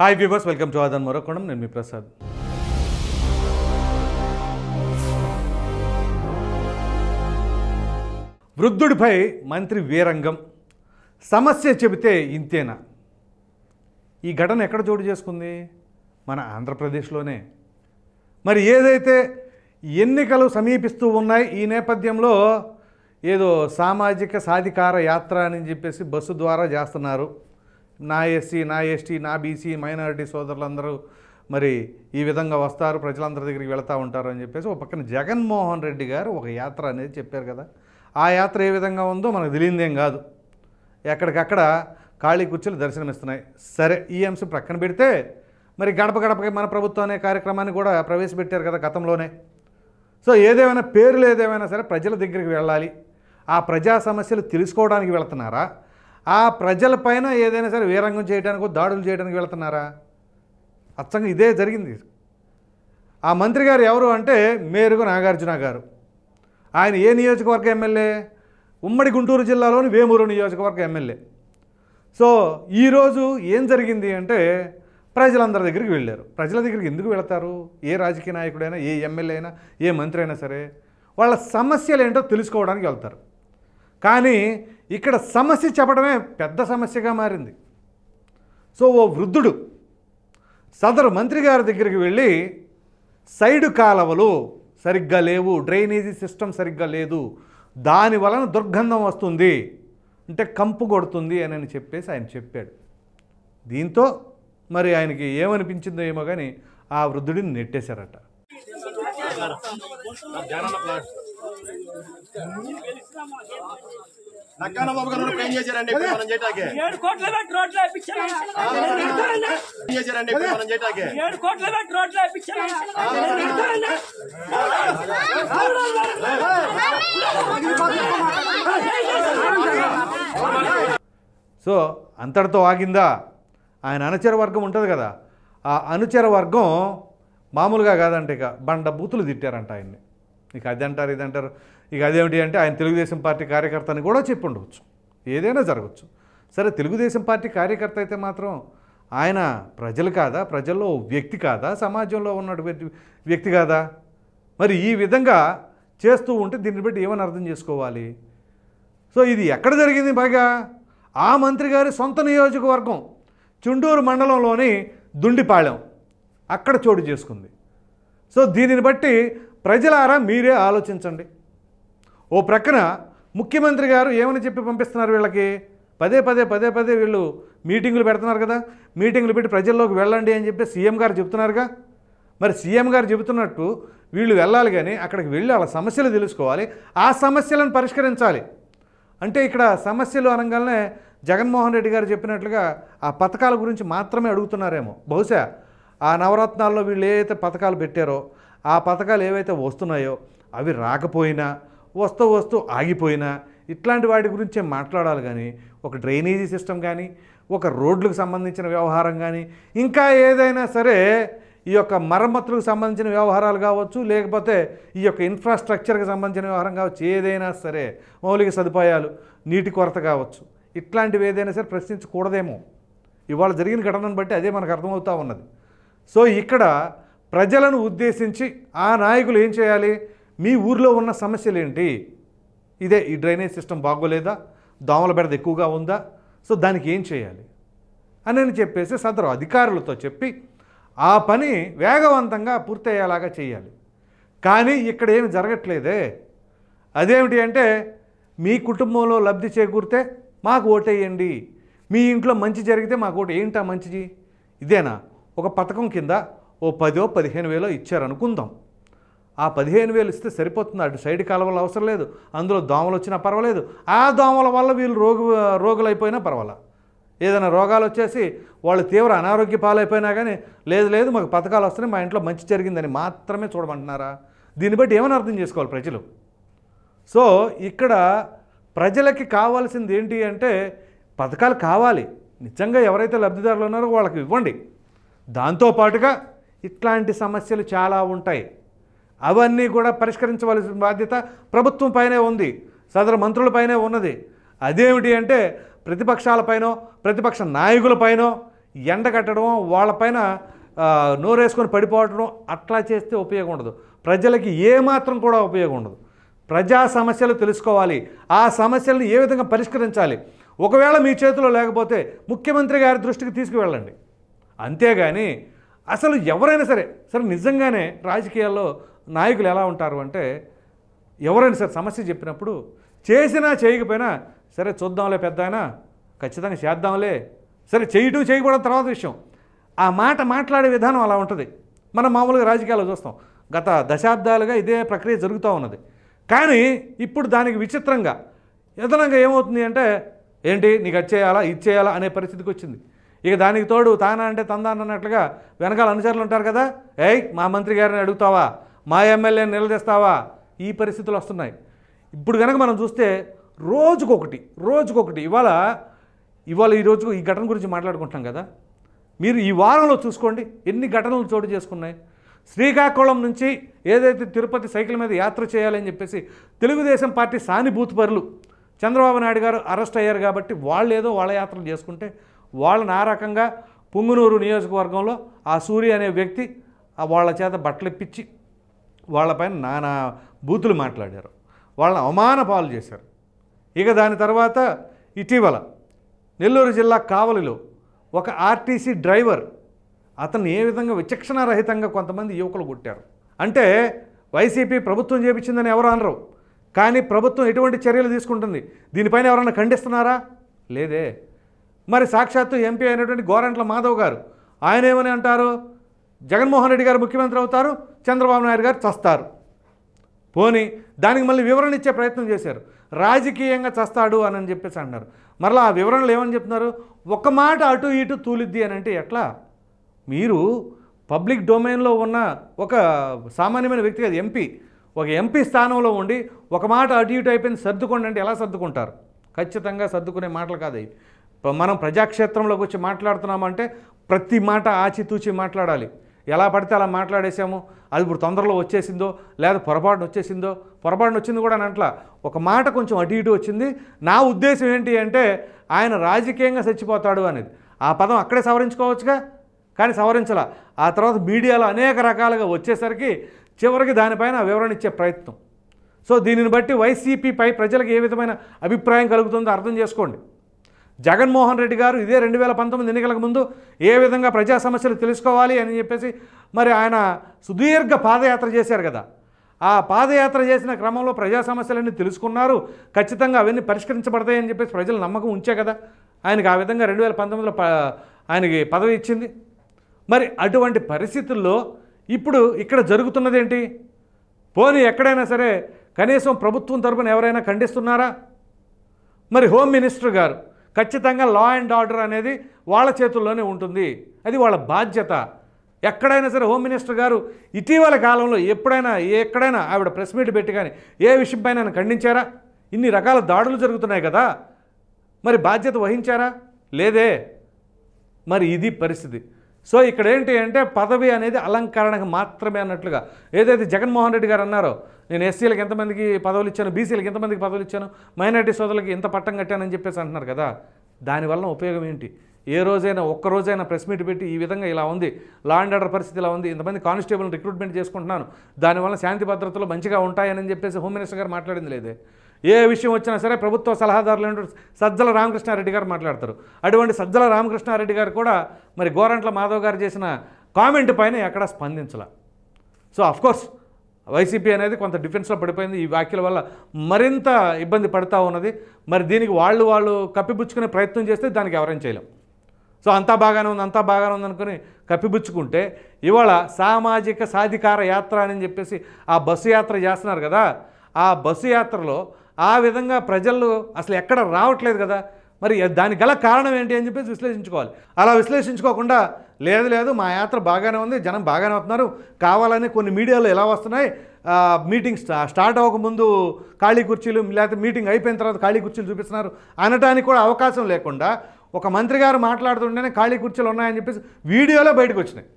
hi viewers welcome to Aadhan మరొకోణం నేను మీ ప్రసాద్ వృద్ధుడిపై మంత్రి వీరంగం సమస్య చెబితే ఇంతేనా ఈ ఘటన ఎక్కడ చోటు చేసుకుంది మన ఆంధ్రప్రదేశ్లోనే మరి ఏదైతే ఎన్నికలు సమీపిస్తూ ఉన్నాయి ఈ నేపథ్యంలో ఏదో సామాజిక సాధికార యాత్ర అని చెప్పేసి బస్సు ద్వారా చేస్తున్నారు నా ఎస్సీ నా ఎస్టీ నా బీసీ మైనారిటీ సోదరులందరూ మరి ఈ విధంగా వస్తారు ప్రజలందరి దగ్గరికి వెళ్తూ ఉంటారు అని చెప్పేసి ఒక పక్కన జగన్మోహన్ రెడ్డి గారు ఒక యాత్ర అనేది చెప్పారు కదా ఆ యాత్ర ఏ విధంగా ఉందో మనకు తెలియదేం కాదు ఎక్కడికక్కడ ఖాళీ కుర్చీలు దర్శనమిస్తున్నాయి సరే ఈ అంశం ప్రక్కన పెడితే మరి గడప గడపకి మన ప్రభుత్వం అనే కార్యక్రమాన్ని కూడా ప్రవేశపెట్టారు కదా గతంలోనే సో ఏదేమైనా పేర్లు ఏదేమైనా సరే ప్రజల దగ్గరికి వెళ్ళాలి ఆ ప్రజా సమస్యలు తెలుసుకోవడానికి వెళుతున్నారా ఆ ప్రజలపైన ఏదైనా సరే వీరంగం చేయడానికి దాడులు చేయడానికి వెళుతున్నారా అచ్చంగా ఇదే జరిగింది ఆ మంత్రి గారు ఎవరు అంటే మేరుగు నాగార్జున గారు ఆయన ఏ నియోజకవర్గ ఎమ్మెల్యే ఉమ్మడి గుంటూరు జిల్లాలోని వేమూరు నియోజకవర్గ ఎమ్మెల్యే సో ఈరోజు ఏం జరిగింది అంటే ప్రజలందరి దగ్గరికి వెళ్ళారు ప్రజల దగ్గరికి ఎందుకు వెళతారు ఏ రాజకీయ నాయకుడైనా ఏ ఎమ్మెల్యే అయినా ఏ మంత్రి అయినా సరే వాళ్ళ సమస్యలు ఏంటో తెలుసుకోవడానికి వెళ్తారు కానీ ఇక్కడ సమస్య చెప్పడమే పెద్ద సమస్యగా మారింది సో ఓ వృద్ధుడు సదరు మంత్రి గారి దగ్గరికి వెళ్ళి సైడు కాలవలు సరిగ్గా లేవు డ్రైనేజీ సిస్టమ్ సరిగ్గా లేదు దాని వలన దుర్గంధం వస్తుంది అంటే కంపు కొడుతుంది అని అని చెప్పేసి ఆయన చెప్పాడు దీంతో మరి ఆయనకి ఏమనిపించిందో ఏమో కానీ ఆ వృద్ధుడిని నెట్టేశారట సో అంతటితో ఆగిందా ఆయన అనుచర వర్గం ఉంటుంది కదా ఆ అనుచర వర్గం మామూలుగా కాదంటే ఇక బండ బూతులు తిట్టారంట ఆయన్ని ఇక ఇది ఇదంటారు ఇక అదేమిటి అంటే ఆయన తెలుగుదేశం పార్టీ కార్యకర్త అని కూడా చెప్పి ఉండవచ్చు ఏదైనా జరగచ్చు సరే తెలుగుదేశం పార్టీ కార్యకర్త అయితే మాత్రం ఆయన ప్రజలు కాదా ప్రజల్లో వ్యక్తి కాదా సమాజంలో ఉన్నటువంటి వ్యక్తి కాదా మరి ఈ విధంగా చేస్తూ ఉంటే దీన్ని బట్టి ఏమని అర్థం చేసుకోవాలి సో ఇది ఎక్కడ జరిగింది పైగా ఆ మంత్రి గారి సొంత నియోజకవర్గం చుండూరు మండలంలోని దుండిపాళెం అక్కడ చోటు చేసుకుంది సో దీనిని బట్టి ప్రజలారా మీరే ఆలోచించండి ఓ ప్రక్కన ముఖ్యమంత్రి గారు ఏమని చెప్పి పంపిస్తున్నారు వీళ్ళకి పదే పదే పదే పదే వీళ్ళు మీటింగులు పెడుతున్నారు కదా మీటింగులు పెట్టి ప్రజల్లోకి వెళ్ళండి అని చెప్పి సీఎం గారు చెబుతున్నారుగా మరి సీఎం గారు చెబుతున్నట్టు వీళ్ళు వెళ్ళాలి కానీ అక్కడికి వెళ్ళి వాళ్ళ సమస్యలు తెలుసుకోవాలి ఆ సమస్యలను పరిష్కరించాలి అంటే ఇక్కడ సమస్యలు అనగానే జగన్మోహన్ రెడ్డి గారు చెప్పినట్లుగా ఆ పథకాల గురించి మాత్రమే అడుగుతున్నారేమో బహుశా ఆ నవరత్నాల్లో వీళ్ళు ఏ పథకాలు పెట్టారో ఆ పథకాలు ఏవైతే వస్తున్నాయో అవి రాకపోయినా వస్తూ వస్తూ ఆగిపోయినా ఇట్లాంటి వాటి గురించే మాట్లాడాలి కానీ ఒక డ్రైనేజీ సిస్టమ్ కానీ ఒక రోడ్లకు సంబంధించిన వ్యవహారం కానీ ఇంకా ఏదైనా సరే ఈ యొక్క మరమ్మతులకు సంబంధించిన వ్యవహారాలు కావచ్చు లేకపోతే ఈ యొక్క ఇన్ఫ్రాస్ట్రక్చర్కి సంబంధించిన వ్యవహారం కావచ్చు ఏదైనా సరే మౌలిక సదుపాయాలు నీటి కొరత కావచ్చు ఇట్లాంటివి ఏదైనా సరే ప్రశ్నించకూడదేమో ఇవాళ జరిగిన ఘటనను బట్టి అదే మనకు అర్థమవుతూ ఉన్నది సో ఇక్కడ ప్రజలను ఉద్దేశించి ఆ నాయకులు ఏం చేయాలి మీ ఊర్లో ఉన్న సమస్యలు ఏంటి ఇదే ఈ డ్రైనేజ్ సిస్టమ్ బాగోలేదా దోమల బెడద ఎక్కువగా ఉందా సో దానికి ఏం చేయాలి అని చెప్పేసి సదరు అధికారులతో చెప్పి ఆ పని వేగవంతంగా పూర్తయ్యేలాగా చేయాలి కానీ ఇక్కడ ఏమి జరగట్లేదే అదేమిటి అంటే మీ కుటుంబంలో లబ్ధి చేకూరితే మాకు ఓటేయండి మీ ఇంట్లో మంచి జరిగితే మాకు ఓటు ఏంటా మంచిది ఇదేనా ఒక పథకం కింద ఓ పదో పదిహేను వేలో ఇచ్చారనుకుందాం ఆ పదిహేను వేలు ఇస్తే సరిపోతుంది అటు సైడ్ కాలువలు అవసరం లేదు అందులో దోమలు వచ్చినా పర్వాలేదు ఆ దోమల వల్ల వీళ్ళు రోగు రోగులైపోయినా పర్వాలా ఏదైనా రోగాలు వచ్చేసి వాళ్ళు తీవ్ర అనారోగ్య పాలైపోయినా కానీ లేదు లేదు మాకు పథకాలు వస్తున్నాయి మా ఇంట్లో మంచి జరిగిందని మాత్రమే చూడమంటున్నారా దీన్ని బట్టి ఏమని అర్థం చేసుకోవాలి ప్రజలు సో ఇక్కడ ప్రజలకి కావాల్సింది ఏంటి అంటే పథకాలు కావాలి నిజంగా ఎవరైతే లబ్ధిదారులు ఉన్నారో వాళ్ళకి ఇవ్వండి దాంతోపాటుగా ఇట్లాంటి సమస్యలు చాలా ఉంటాయి అవన్నీ కూడా పరిష్కరించవలసిన బాధ్యత ప్రభుత్వం పైనే ఉంది సదరు మంత్రులపైనే ఉన్నది అదేమిటి అంటే ప్రతిపక్షాలపైనో ప్రతిపక్ష నాయకులపైనో ఎండగట్టడం వాళ్ళపైన నోరేసుకొని పడిపోవడం అట్లా చేస్తే ఉపయోగం ఉండదు ప్రజలకి ఏమాత్రం కూడా ఉపయోగం ఉండదు ప్రజా సమస్యలు తెలుసుకోవాలి ఆ సమస్యలను ఏ విధంగా పరిష్కరించాలి ఒకవేళ మీ చేతిలో లేకపోతే ముఖ్యమంత్రి గారి దృష్టికి తీసుకువెళ్ళండి అంతేగాని అసలు ఎవరైనా సరే సరే నిజంగానే రాజకీయాల్లో నాయకులు ఎలా ఉంటారు అంటే ఎవరైనా సరే సమస్య చెప్పినప్పుడు చేసినా చేయకపోయినా సరే చూద్దాంలే పెద్ద అయినా ఖచ్చితంగా చేద్దాంలే సరే చేయటం చేయకూడదు తర్వాత విషయం ఆ మాట మాట్లాడే విధానం అలా ఉంటుంది మనం మామూలుగా రాజకీయాల్లో చూస్తాం గత దశాబ్దాలుగా ఇదే ప్రక్రియ జరుగుతూ ఉన్నది కానీ ఇప్పుడు దానికి విచిత్రంగా ఎదనంగా ఏమవుతుంది అంటే ఏంటి నీకు అది చేయాలా ఇది చేయాలా అనే పరిస్థితికి వచ్చింది ఇక దానికి తోడు తానా అంటే తందా అన్నట్లుగా వెనకాల అనుచరులు ఉంటారు కదా ఏయ్ మా మంత్రి గారిని అడుగుతావా మా ఎమ్మెల్యేని నిలదీస్తావా ఈ పరిస్థితులు వస్తున్నాయి ఇప్పుడు కనుక మనం చూస్తే రోజుకొకటి రోజుకొకటి ఇవాళ ఇవాళ ఈ రోజుకు ఈ ఘటన గురించి మాట్లాడుకుంటున్నాం కదా మీరు ఈ వారంలో చూసుకోండి ఎన్ని ఘటనలు చోటు చేసుకున్నాయి శ్రీకాకుళం నుంచి ఏదైతే తిరుపతి సైకిల్ మీద యాత్ర చేయాలని చెప్పేసి తెలుగుదేశం పార్టీ పరులు చంద్రబాబు నాయుడు గారు అరెస్ట్ అయ్యారు కాబట్టి వాళ్ళు ఏదో వాళ్ళ యాత్రలు చేసుకుంటే వాళ్ళని ఆ రకంగా పుంగునూరు నియోజకవర్గంలో ఆ సూర్య అనే వ్యక్తి వాళ్ళ చేత బట్టలిప్పించి వాళ్ళపైన నానా బూతులు మాట్లాడారు వాళ్ళని అవమాన పాలు చేశారు ఇక దాని తర్వాత ఇటీవల నెల్లూరు జిల్లా కావలిలో ఒక ఆర్టీసీ డ్రైవర్ అతన్ని ఏ విధంగా విచక్షణారహితంగా కొంతమంది యువకులు కొట్టారు అంటే వైసీపీ ప్రభుత్వం చేపించిందని ఎవరు అనరు కానీ ప్రభుత్వం ఎటువంటి చర్యలు తీసుకుంటుంది దీనిపైన ఎవరన్నా ఖండిస్తున్నారా లేదే మరి సాక్షాత్తు ఎంపీ అయినటువంటి గోరంట్ల మాధవ్ గారు ఆయన ఏమని అంటారు జగన్మోహన్ రెడ్డి గారు ముఖ్యమంత్రి అవుతారు చంద్రబాబు నాయుడు గారు చస్తారు పోని దానికి మళ్ళీ వివరణ ఇచ్చే ప్రయత్నం చేశారు రాజకీయంగా చస్తాడు అని చెప్పేసి అన్నారు మరలా ఆ వివరణలు ఏమని చెప్తున్నారు ఒక మాట అటు ఇటు తూలిద్ది అని అంటే ఎట్లా మీరు పబ్లిక్ డొమైన్లో ఉన్న ఒక సామాన్యమైన వ్యక్తి కాదు ఎంపీ ఒక ఎంపీ స్థానంలో ఉండి ఒక మాట అటు ఇటు అయిపోయింది సర్దుకోండి అంటే ఎలా సర్దుకుంటారు ఖచ్చితంగా సర్దుకునే మాటలు కాదు మనం ప్రజాక్షేత్రంలోకి వచ్చి మాట్లాడుతున్నామంటే ప్రతి మాట ఆచితూచి మాట్లాడాలి ఎలా పడితే అలా మాట్లాడేసాము అది ఇప్పుడు తొందరలో వచ్చేసిందో లేదా పొరపాటున వచ్చేసిందో పొరపాటున వచ్చింది కూడా అట్లా ఒక మాట కొంచెం అటు ఇటు వచ్చింది నా ఉద్దేశం ఏంటి అంటే ఆయన రాజకీయంగా చచ్చిపోతాడు అనేది ఆ పదం అక్కడే సవరించుకోవచ్చుగా కానీ సవరించాల ఆ తర్వాత మీడియాలో అనేక రకాలుగా వచ్చేసరికి చివరికి దానిపైన వివరణ ఇచ్చే ప్రయత్నం సో దీనిని బట్టి వైసీపీపై ప్రజలకు ఏ విధమైన అభిప్రాయం కలుగుతుందో అర్థం చేసుకోండి జగన్మోహన్ రెడ్డి గారు ఇదే రెండు వేల పంతొమ్మిది ఎన్నికలకు ముందు ఏ విధంగా ప్రజా సమస్యలు తెలుసుకోవాలి అని చెప్పేసి మరి ఆయన సుదీర్ఘ పాదయాత్ర చేశారు కదా ఆ పాదయాత్ర చేసిన క్రమంలో ప్రజా సమస్యలన్నీ తెలుసుకున్నారు ఖచ్చితంగా అవన్నీ పరిష్కరించబడతాయని చెప్పేసి ప్రజలు నమ్మకం ఉంచే కదా ఆయనకు ఆ విధంగా రెండు వేల పంతొమ్మిదిలో ఆయనకి పదవి ఇచ్చింది మరి అటువంటి పరిస్థితుల్లో ఇప్పుడు ఇక్కడ జరుగుతున్నదేంటి పోనీ ఎక్కడైనా సరే కనీసం ప్రభుత్వం తరపున ఎవరైనా ఖండిస్తున్నారా మరి హోమ్ మినిస్టర్ గారు ఖచ్చితంగా లా అండ్ ఆర్డర్ అనేది వాళ్ళ చేతుల్లోనే ఉంటుంది అది వాళ్ళ బాధ్యత ఎక్కడైనా సరే హోమ్ మినిస్టర్ గారు ఇటీవల కాలంలో ఎప్పుడైనా ఎక్కడైనా ఆవిడ ప్రెస్ మీట్ పెట్టి కానీ ఏ విషయంపైన ఖండించారా ఇన్ని రకాల దాడులు జరుగుతున్నాయి కదా మరి బాధ్యత వహించారా లేదే మరి ఇది పరిస్థితి సో ఇక్కడ ఏంటి అంటే పదవి అనేది అలంకరణకు మాత్రమే అన్నట్లుగా ఏదైతే జగన్మోహన్ రెడ్డి గారు అన్నారో నేను ఎస్సీలకు ఎంతమందికి పదవులు ఇచ్చాను బీసీలకు ఎంతమందికి పదవులు ఇచ్చాను మైనార్టీ సోదరులకు ఎంత పట్టం కట్టానని చెప్పేసి అంటున్నారు కదా దానివల్ల ఉపయోగం ఏంటి ఏ రోజైనా ఒక్క రోజైనా ప్రెస్ మీట్ పెట్టి ఈ విధంగా ఇలా ఉంది లా అండ్ ఆర్డర్ పరిస్థితి ఇలా ఉంది ఇంతమంది కానిస్టేబుల్ రిక్రూట్మెంట్ చేసుకుంటున్నాను దానివల్ల శాంతి భద్రతలు మంచిగా ఉంటాయని చెప్పేసి హోమ్ మినిస్టర్ గారు మాట్లాడింది లేదే ఏ విషయం వచ్చినా సరే ప్రభుత్వ సలహాదారులు సజ్జల రామకృష్ణారెడ్డి గారు మాట్లాడతారు అటువంటి సజ్జల రామకృష్ణారెడ్డి గారు కూడా మరి గోరంట్ల మాధవ్ గారు చేసిన కామెంట్ పైన ఎక్కడా స్పందించాల సో కోర్స్ వైసీపీ అనేది కొంత డిఫెన్స్లో పడిపోయింది ఈ వ్యాఖ్యల వల్ల మరింత ఇబ్బంది పడతా ఉన్నది మరి దీనికి వాళ్ళు వాళ్ళు కప్పిపుచ్చుకునే ప్రయత్నం చేస్తే దానికి ఎవరైనా చేయలేం సో అంతా బాగానే ఉంది అంతా బాగానే ఉంది అనుకుని కప్పిపుచ్చుకుంటే ఇవాళ సామాజిక సాధికార యాత్ర అని చెప్పేసి ఆ బస్సు యాత్ర చేస్తున్నారు కదా ఆ బస్సు యాత్రలో ఆ విధంగా ప్రజలు అసలు ఎక్కడ రావట్లేదు కదా మరి దాని గల కారణం ఏంటి అని చెప్పేసి విశ్లేషించుకోవాలి అలా విశ్లేషించుకోకుండా లేదు లేదు మా యాత్ర బాగానే ఉంది జనం బాగానే వస్తున్నారు కావాలని కొన్ని మీడియాలో ఎలా వస్తున్నాయి మీటింగ్ స్టార్ట్ అవ్వకముందు ఖాళీ కుర్చీలు లేకపోతే మీటింగ్ అయిపోయిన తర్వాత ఖాళీ కుర్చీలు చూపిస్తున్నారు అనడానికి కూడా అవకాశం లేకుండా ఒక మంత్రి గారు మాట్లాడుతుంటేనే ఖాళీ కుర్చీలు ఉన్నాయని చెప్పేసి వీడియోలో బయటకు వచ్చినాయి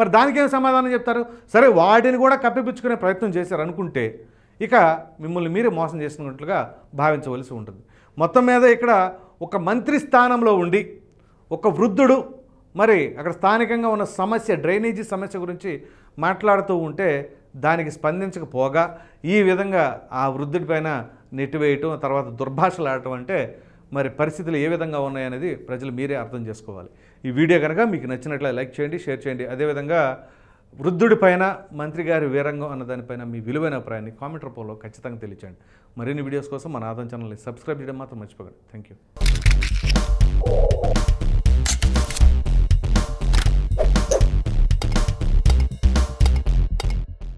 మరి దానికేం సమాధానం చెప్తారు సరే వాటిని కూడా కప్పిపుచ్చుకునే ప్రయత్నం చేశారు అనుకుంటే ఇక మిమ్మల్ని మీరే మోసం చేసినట్లుగా భావించవలసి ఉంటుంది మొత్తం మీద ఇక్కడ ఒక మంత్రి స్థానంలో ఉండి ఒక వృద్ధుడు మరి అక్కడ స్థానికంగా ఉన్న సమస్య డ్రైనేజీ సమస్య గురించి మాట్లాడుతూ ఉంటే దానికి స్పందించకపోగా ఈ విధంగా ఆ వృద్ధుడిపైన నెట్టివేయటం తర్వాత దుర్భాషలు ఆడటం అంటే మరి పరిస్థితులు ఏ విధంగా ఉన్నాయనేది ప్రజలు మీరే అర్థం చేసుకోవాలి ఈ వీడియో కనుక మీకు నచ్చినట్లయితే లైక్ చేయండి షేర్ చేయండి అదేవిధంగా వృద్ధుడి పైన మంత్రి గారి వీరంగం అన్న దానిపైన మీ విలువైన అభిప్రాయాన్ని కామెంట్ రూపంలో ఖచ్చితంగా తెలియచండి మరిన్ని వీడియోస్ కోసం మన ఆదం ఛానల్ని సబ్స్క్రైబ్ చేయడం మాత్రం మర్చిపోకండి థ్యాంక్ యూ